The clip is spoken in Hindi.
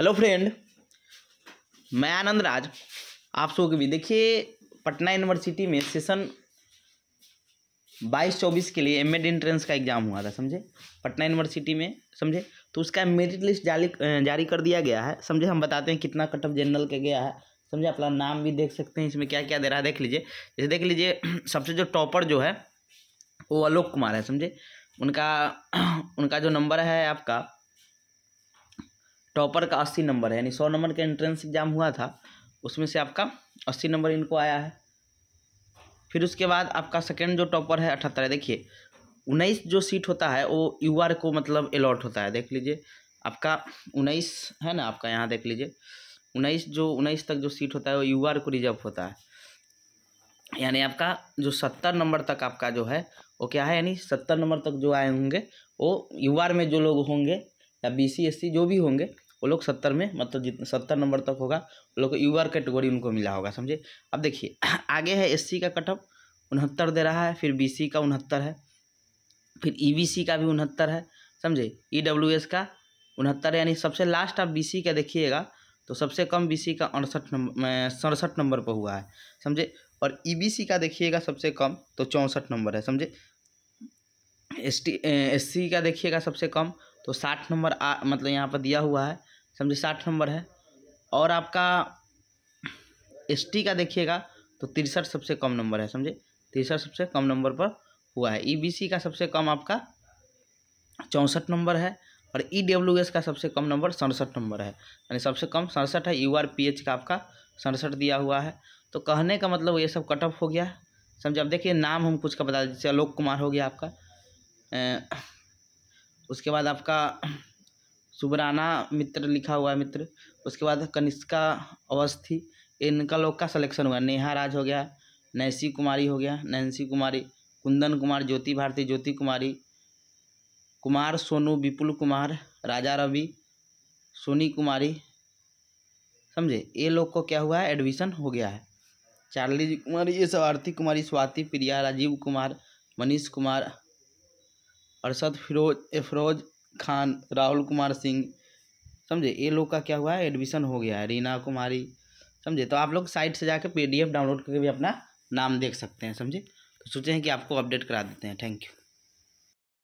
हेलो फ्रेंड मैं आनंद राज आप सबको भी देखिए पटना यूनिवर्सिटी में सेशन बाईस चौबीस के लिए एमएड एंट्रेंस का एग्ज़ाम हुआ था समझे पटना यूनिवर्सिटी में समझे तो उसका मेरिट लिस्ट जारी जारी कर दिया गया है समझे हम बताते हैं कितना कट ऑफ जनरल का गया है समझे अपना नाम भी देख सकते हैं इसमें क्या क्या दे रहा है देख लीजिए जैसे देख लीजिए सबसे जो टॉपर जो है वो आलोक कुमार है समझे उनका उनका जो नंबर है आपका टॉपर का अस्सी नंबर है यानी सौ नंबर का एंट्रेंस एग्ज़ाम हुआ था उसमें से आपका अस्सी नंबर इनको आया है फिर उसके बाद आपका सेकेंड जो टॉपर है अठहत्तर है देखिए उन्नीस जो सीट होता है वो यू को मतलब अलॉट होता है देख लीजिए आपका उन्नीस है ना आपका यहाँ देख लीजिए उन्नीस जो उन्नीस तक जो सीट होता है वो यू को रिजर्व होता है यानी आपका जो सत्तर नंबर तक आपका जो है वो क्या है यानी सत्तर नंबर तक जो आए होंगे वो यू में जो लोग होंगे या बी सी एस सी जो भी होंगे वो लोग सत्तर में मतलब जितने सत्तर नंबर तक होगा वो लोग को यू आर कैटेगोरी उनको मिला होगा समझे अब देखिए आगे है एस का कट ऑफ उनहत्तर दे रहा है फिर बी का उनहत्तर है फिर ई e का भी उनहत्तर है समझे ई e का उनहत्तर यानी सबसे लास्ट आप बी का देखिएगा तो सबसे कम बी का अड़सठ नंबर सड़सठ नंबर पर हुआ है समझे और ई e का देखिएगा सबसे कम तो चौंसठ नंबर है समझे एस टी एस सी का देखिएगा सबसे कम तो साठ नंबर आ मतलब यहाँ पर दिया हुआ है समझे साठ नंबर है और आपका एस का देखिएगा तो तिरसठ सबसे कम नंबर है समझे तिरसठ सबसे कम नंबर पर हुआ है ई e का सबसे कम आपका चौंसठ नंबर है और ई e का सबसे कम नंबर सड़सठ नंबर है यानी सबसे कम सड़सठ है यू का आपका सड़सठ दिया हुआ है तो कहने का मतलब ये सब कट ऑफ हो गया समझे अब देखिए नाम हम कुछ का बता दीजिए आलोक कुमार हो गया आपका उसके बाद आपका सुबराना मित्र लिखा हुआ है मित्र उसके बाद कनिष्का अवस्थी इनका लोग का सलेक्शन हुआ नेहा राज हो गया नैसी कुमारी हो गया नैन्सी कुमारी कुंदन कुमार ज्योति भारती ज्योति कुमारी कुमार सोनू विपुल कुमार राजा रवि सोनी कुमारी समझे ये लोग को क्या हुआ है एडमिशन हो गया है चार्ली कुमारी ये सब आरती कुमारी स्वाति प्रिया राजीव कुमार मनीष कुमार अरशद फिरोज फरोज खान राहुल कुमार सिंह समझे ये लोग का क्या हुआ है एडमिशन हो गया है रीना कुमारी समझे तो आप लोग साइट से जाके पीडीएफ डाउनलोड करके भी अपना नाम देख सकते हैं समझे तो सोचे हैं कि आपको अपडेट करा देते हैं थैंक यू